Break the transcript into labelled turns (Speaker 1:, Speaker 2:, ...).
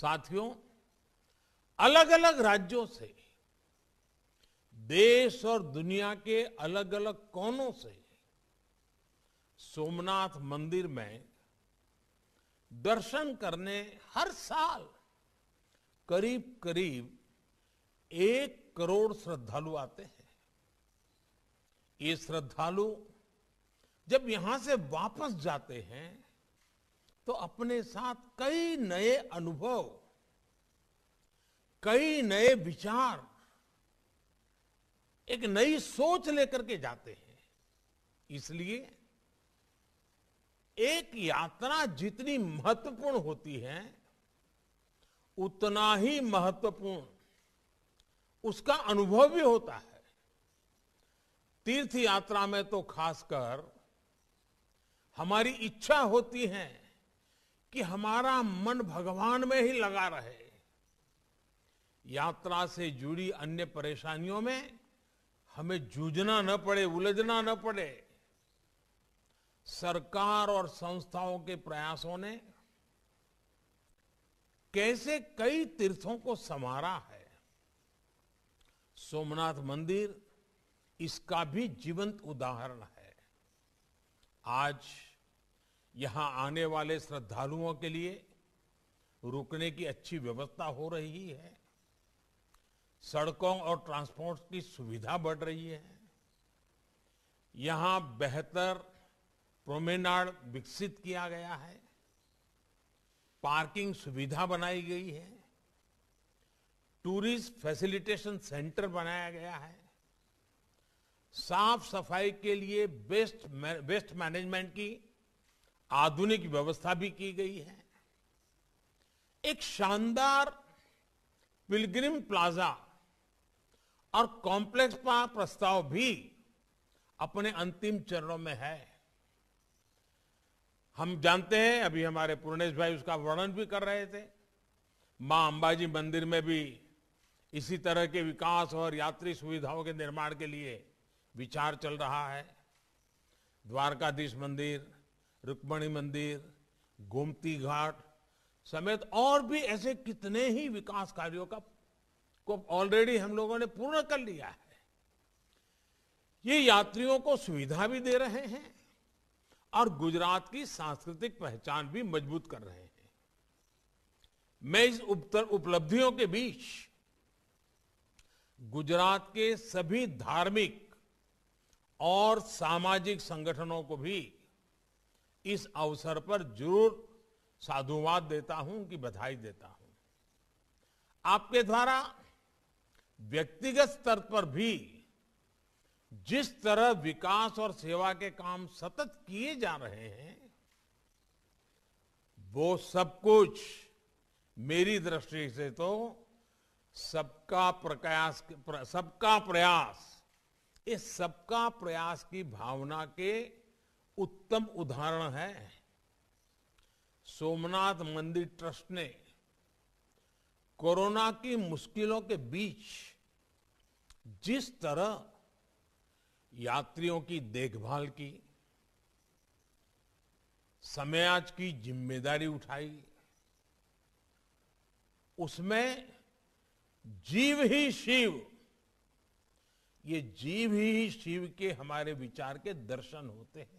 Speaker 1: साथियों अलग अलग राज्यों से देश और दुनिया के अलग अलग कोनों से सोमनाथ मंदिर में दर्शन करने हर साल करीब करीब एक करोड़ श्रद्धालु आते हैं ये श्रद्धालु जब यहां से वापस जाते हैं तो अपने साथ कई नए अनुभव कई नए विचार एक नई सोच लेकर के जाते हैं इसलिए एक यात्रा जितनी महत्वपूर्ण होती है उतना ही महत्वपूर्ण उसका अनुभव भी होता है तीर्थ यात्रा में तो खासकर हमारी इच्छा होती है कि हमारा मन भगवान में ही लगा रहे यात्रा से जुड़ी अन्य परेशानियों में हमें जूझना न पड़े उलझना न पड़े सरकार और संस्थाओं के प्रयासों ने कैसे कई तीर्थों को संवारा है सोमनाथ मंदिर इसका भी जीवंत उदाहरण है आज यहां आने वाले श्रद्धालुओं के लिए रुकने की अच्छी व्यवस्था हो रही है सड़कों और ट्रांसपोर्ट की सुविधा बढ़ रही है यहां बेहतर प्रोमेनाड विकसित किया गया है पार्किंग सुविधा बनाई गई है टूरिस्ट फैसिलिटेशन सेंटर बनाया गया है साफ सफाई के लिए बेस्ट बेस्ट मैनेजमेंट की आधुनिक व्यवस्था भी की गई है एक शानदार पिलग्रिम प्लाजा और कॉम्प्लेक्स का प्रस्ताव भी अपने अंतिम चरणों में है हम जानते हैं अभी हमारे पूर्णेश भाई उसका वर्णन भी कर रहे थे मां अंबाजी मंदिर में भी इसी तरह के विकास और यात्री सुविधाओं के निर्माण के लिए विचार चल रहा है द्वारकाधीश मंदिर रुक्मणी मंदिर गोमती घाट समेत और भी ऐसे कितने ही विकास कार्यों का को ऑलरेडी हम लोगों ने पूर्ण कर लिया है ये यात्रियों को सुविधा भी दे रहे हैं और गुजरात की सांस्कृतिक पहचान भी मजबूत कर रहे हैं मैं इस उपलब्धियों के बीच गुजरात के सभी धार्मिक और सामाजिक संगठनों को भी इस अवसर पर जरूर साधुवाद देता हूं कि बधाई देता हूं आपके द्वारा व्यक्तिगत स्तर पर भी जिस तरह विकास और सेवा के काम सतत किए जा रहे हैं वो सब कुछ मेरी दृष्टि से तो सबका प्रयास सबका प्रयास इस सबका प्रयास की भावना के उत्तम उदाहरण है सोमनाथ मंदिर ट्रस्ट ने कोरोना की मुश्किलों के बीच जिस तरह यात्रियों की देखभाल की समयाज की जिम्मेदारी उठाई उसमें जीव ही शिव ये जीव ही शिव के हमारे विचार के दर्शन होते हैं